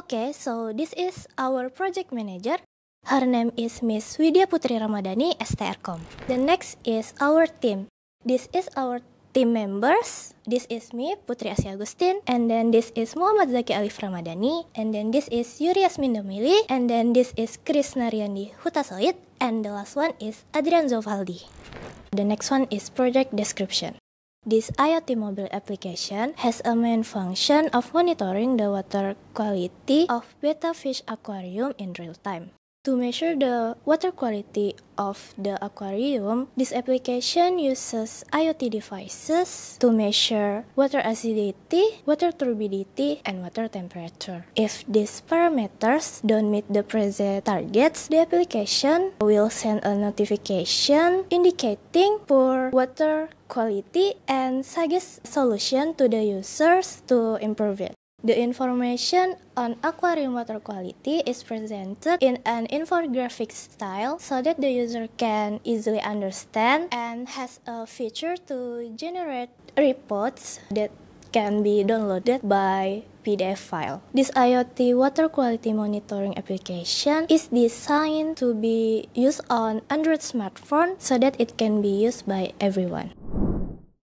Okay, so this is our project manager. Her name is Miss Widya Putri Ramadhani, STRCOM. The next is our team. This is our team members. This is me, Putri Asia Agustin. And then this is Muhammad Zaki Alif Ramadhani. And then this is Yuri Yasmin Domili. And then this is Chris Naryandi Huta And the last one is Adrian Zovaldi. The next one is project description. This IoT mobile application has a main function of monitoring the water quality of betta fish aquarium in real time. To measure the water quality of the aquarium, this application uses IoT devices to measure water acidity, water turbidity, and water temperature. If these parameters don't meet the present targets, the application will send a notification indicating poor water quality and suggest solution to the users to improve it. The information on aquarium water quality is presented in an infographic style so that the user can easily understand and has a feature to generate reports that can be downloaded by PDF file. This IoT water quality monitoring application is designed to be used on Android smartphone so that it can be used by everyone.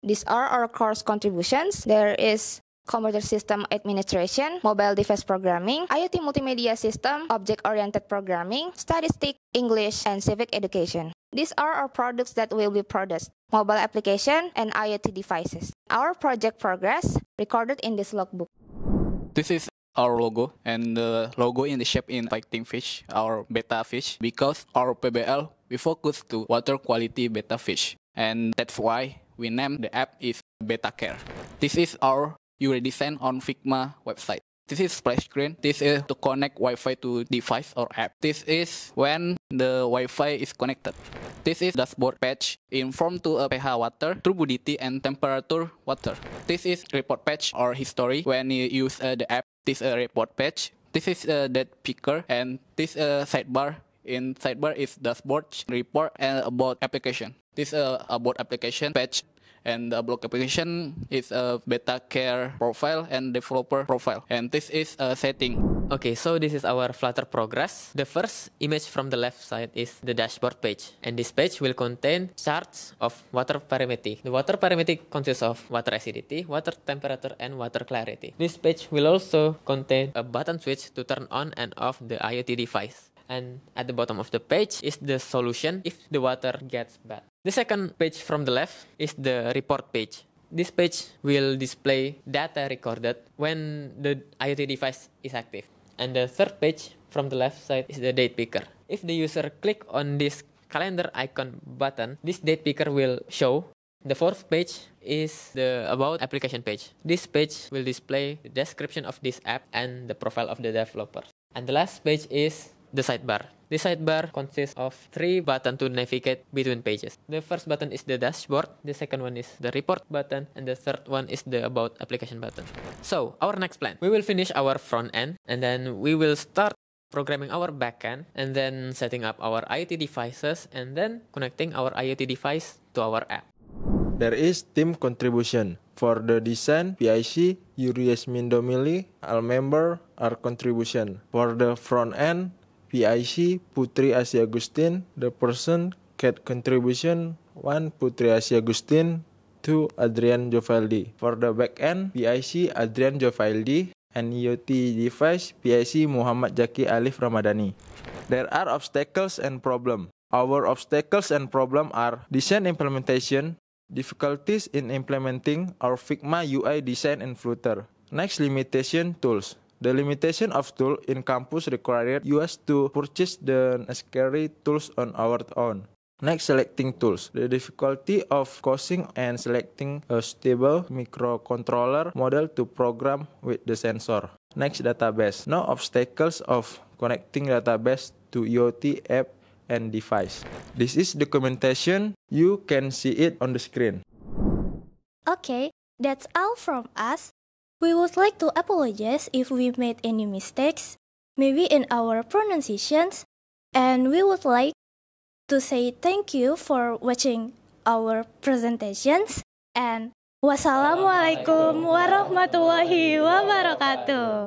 These are our course contributions. There is computer system administration, mobile device programming, IoT multimedia system, object-oriented programming, statistics, English, and civic education. These are our products that will be produced, mobile application, and IoT devices. Our project progress recorded in this logbook. This is our logo and the logo in the shape in fighting fish, our betta fish, because our PBL, we focus to water quality betta fish. And that's why we named the app is Beta Care. This is our you send on Figma website. This is splash screen. This is to connect Wi-Fi to device or app. This is when the Wi-Fi is connected. This is dashboard page. Inform to a pH water, turbidity, and temperature water. This is report page or history when you use uh, the app. This is a report page. This is a uh, picker and this a sidebar in sidebar is dashboard report and about application. This uh, about application page and the block application is a beta care profile and developer profile and this is a setting okay so this is our flutter progress the first image from the left side is the dashboard page and this page will contain charts of water parameter the water parameter consists of water acidity water temperature and water clarity this page will also contain a button switch to turn on and off the iot device and at the bottom of the page is the solution if the water gets bad. The second page from the left is the report page. This page will display data recorded when the IoT device is active. And the third page from the left side is the date picker. If the user click on this calendar icon button, this date picker will show the fourth page is the about application page. This page will display the description of this app and the profile of the developer. And the last page is the sidebar. The sidebar consists of three buttons to navigate between pages. The first button is the dashboard, the second one is the report button, and the third one is the about application button. So, our next plan. We will finish our front end and then we will start programming our backend and then setting up our IoT devices and then connecting our IoT device to our app. There is team contribution. For the design, PIC, Yuri Yasmin Domili, our member, our contribution. For the front end, PIC Putri Asia Agustin, the person cat contribution one Putri Asia Agustin, two Adrian Jovaldi. For the back end, PIC Adrian Jovaldi and IoT e device PIC Muhammad Jaki Alif Ramadhani. There are obstacles and problem. Our obstacles and problem are design implementation, difficulties in implementing our Figma UI design and Flutter. Next limitation tools. The limitation of tool in campus required us to purchase the necessary tools on our own. Next, selecting tools. The difficulty of causing and selecting a stable microcontroller model to program with the sensor. Next, database. No obstacles of connecting database to IoT app and device. This is documentation. You can see it on the screen. Okay, that's all from us. We would like to apologize if we made any mistakes, maybe in our pronunciations, and we would like to say thank you for watching our presentations and wassalamualaikum warahmatullahi wabarakatuh.